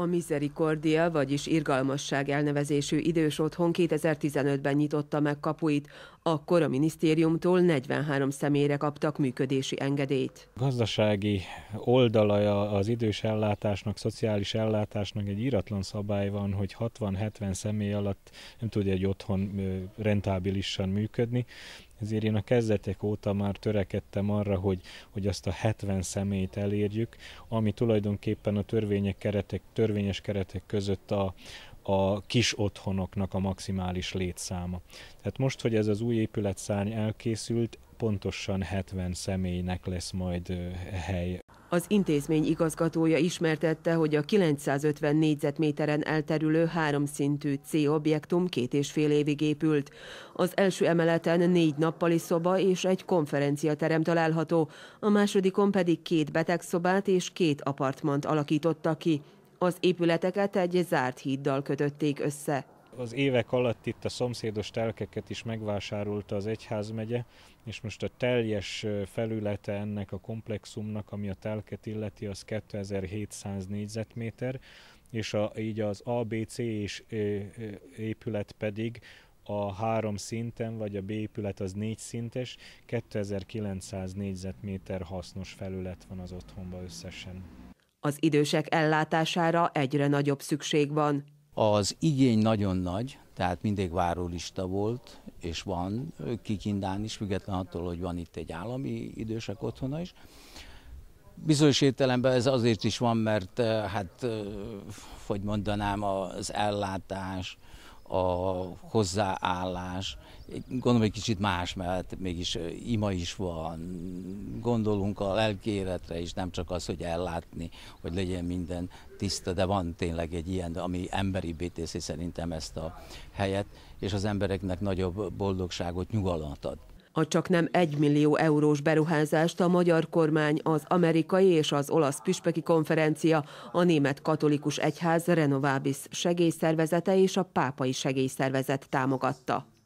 A Misericordia, vagyis irgalmasság elnevezésű idős otthon 2015-ben nyitotta meg kapuit. Akkor a minisztériumtól 43 személyre kaptak működési engedélyt. A gazdasági oldalaja az idős ellátásnak, szociális ellátásnak egy íratlan szabály van, hogy 60-70 személy alatt nem tudja egy otthon rentábilisan működni. Ezért én a kezdetek óta már törekedtem arra, hogy, hogy azt a 70 személyt elérjük, ami tulajdonképpen a törvények keretek, törvényes keretek között a, a kis otthonoknak a maximális létszáma. Tehát most, hogy ez az új épületszárny elkészült, pontosan 70 személynek lesz majd hely. Az intézmény igazgatója ismertette, hogy a 950 négyzetméteren elterülő háromszintű C-objektum két és fél évig épült. Az első emeleten négy nappali szoba és egy konferenciaterem található, a másodikon pedig két betegszobát és két apartmant alakítottak ki. Az épületeket egy zárt híddal kötötték össze az évek alatt itt a szomszédos telkeket is megvásárolta az egyházmegye, és most a teljes felülete ennek a komplexumnak, ami a telket illeti, az 2700 négyzetméter, és a, így az ABC és épület pedig a három szinten, vagy a B épület az négy szintes, 2900 négyzetméter hasznos felület van az otthonba összesen. Az idősek ellátására egyre nagyobb szükség van. Az igény nagyon nagy, tehát mindig várólista volt, és van Kikindán is, független attól, hogy van itt egy állami idősek otthona is. Bizonyos értelemben ez azért is van, mert eh, hát, eh, hogy mondanám, az ellátás, a hozzáállás, gondolom egy kicsit más, mert mégis eh, ima is van, gondolunk a lelki életre is, nem csak az, hogy ellátni, hogy legyen minden tiszta, de van tényleg egy ilyen, ami emberi BTC szerintem ezt a helyet, és az embereknek nagyobb boldogságot, nyugalmat ad. A csak nem 1 millió eurós beruházást a magyar kormány, az amerikai és az olasz püspöki konferencia, a német katolikus egyház Renovábis segélyszervezete és a pápai segélyszervezet támogatta.